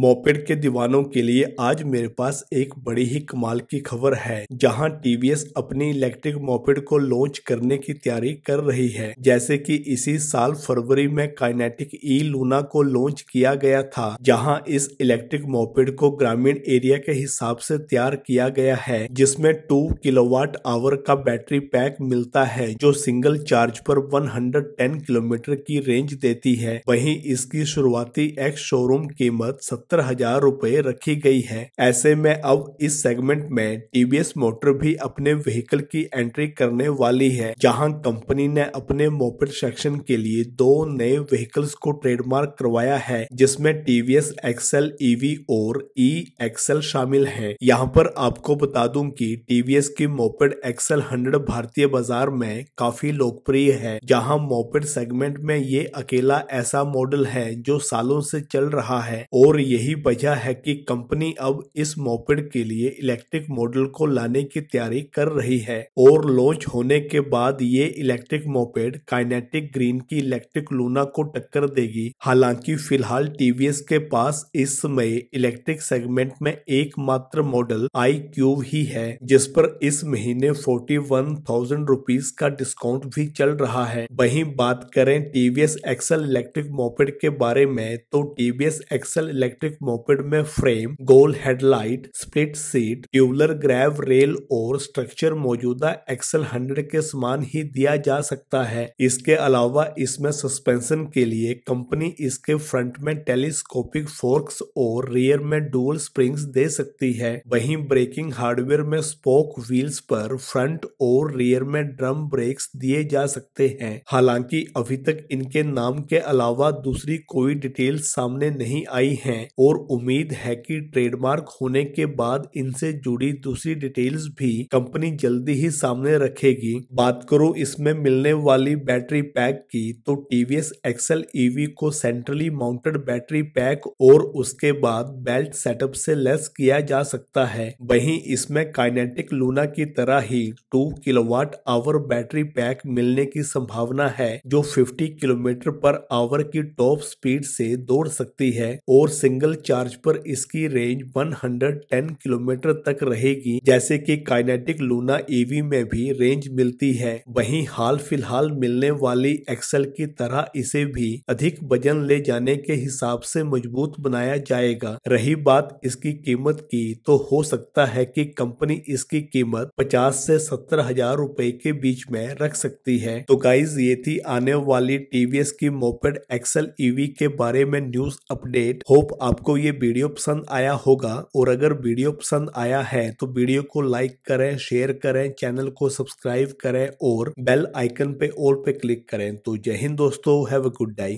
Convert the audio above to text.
moped के दीवानों के लिए आज मेरे पास एक बड़ी ही कमाल की खबर है जहां टीवीएस अपनी इलेक्ट्रिक मोपेड को लॉन्च करने की तैयारी कर रही है जैसे कि इसी साल फरवरी में काइनेटिक ई लूना को लॉन्च किया गया था जहां इस इलेक्ट्रिक मोपेड को ग्रामीण एरिया के हिसाब से तैयार किया गया है जिसमे टू किलोवाट आवर का बैटरी पैक मिलता है जो सिंगल चार्ज पर वन किलोमीटर की रेंज देती है वही इसकी शुरुआती एक्स शोरूम कीमत सत्तर हजार रूपए रखी गई है ऐसे में अब इस सेगमेंट में टीवीएस मोटर भी अपने व्हीकल की एंट्री करने वाली है जहां कंपनी ने अपने मोपेड सेक्शन के लिए दो नए व्हीकल्स को ट्रेडमार्क करवाया है जिसमें टीवीएस एक्सएल ईवी और ई e एक्सएल शामिल है यहाँ पर आपको बता दूं कि टीवीएस की मोपेड एक्सएल हंड्रेड भारतीय बाजार में काफी लोकप्रिय है जहाँ मोपेड सेगमेंट में ये अकेला ऐसा मॉडल है जो सालों से चल रहा है और यही वजह है कि कंपनी अब इस मोपेड के लिए इलेक्ट्रिक मॉडल को लाने की तैयारी कर रही है और लॉन्च होने के बाद ये इलेक्ट्रिक मोपेड काइनेटिक ग्रीन की इलेक्ट्रिक लूना को टक्कर देगी हालांकि फिलहाल टीवीएस के पास इस समय इलेक्ट्रिक सेगमेंट में एकमात्र मॉडल आई क्यूब ही है जिस पर इस महीने फोर्टी वन थाउजेंड रुपीज का डिस्काउंट भी चल रहा है वही बात करें टीवीएस एक्सल इलेक्ट्रिक मोपेड के बारे में तो TVS XL electric electric moped में फ्रेम गोल headlight split seat tubular grab rail और स्ट्रक्चर मौजूदा एक्सल हंड्रेड के समान ही दिया जा सकता है इसके अलावा इसमें सस्पेंशन के लिए कंपनी इसके फ्रंट में टेलीस्कोपिक फोर्क्स और रियर में डुअल स्प्रिंग्स दे सकती है वहीं ब्रेकिंग हार्डवेयर में स्पोक व्हील्स पर फ्रंट और रियर में ड्रम ब्रेक्स दिए जा सकते हैं हालांकि अभी तक इनके नाम के अलावा दूसरी कोई डिटेल सामने नहीं आई है और उम्मीद है कि ट्रेडमार्क होने के बाद इनसे जुड़ी दूसरी डिटेल्स भी कंपनी जल्दी ही सामने रखेगी बात करो इसमें मिलने वाली बैटरी पैक की तो टीवीएस एक्सएल ईवी को सेंट्रली माउंटेड बैटरी पैक और उसके बाद बेल्ट सेटअप से लेस किया जा सकता है वही इसमें काइनेटिक लूना की तरह ही two kilowatt hour battery pack मिलने की संभावना है जो 50 किलोमीटर पर आवर की टॉप स्पीड से दौड़ सकती है और सिंगल सिंगल चार्ज पर इसकी रेंज 110 किलोमीटर तक रहेगी जैसे कि काइनेटिक लूना एवी में भी रेंज मिलती है वहीं हाल फिलहाल मिलने वाली एक्सल की तरह इसे भी अधिक वजन ले जाने के हिसाब से मजबूत बनाया जाएगा रही बात इसकी कीमत की तो हो सकता है कि कंपनी इसकी कीमत 50 से सत्तर हजार रूपए के बीच में रख सकती है तो गाइज ये थी आने वाली टीवीएस की मोपेड एक्सल ईवी के बारे में न्यूज अपडेट होप आपको ये वीडियो पसंद आया होगा और अगर वीडियो पसंद आया है तो वीडियो को लाइक करें शेयर करें चैनल को सब्सक्राइब करें और बेल आइकन पे ऑल पे क्लिक करें तो जय हिंद दोस्तों हैव अ गुड डे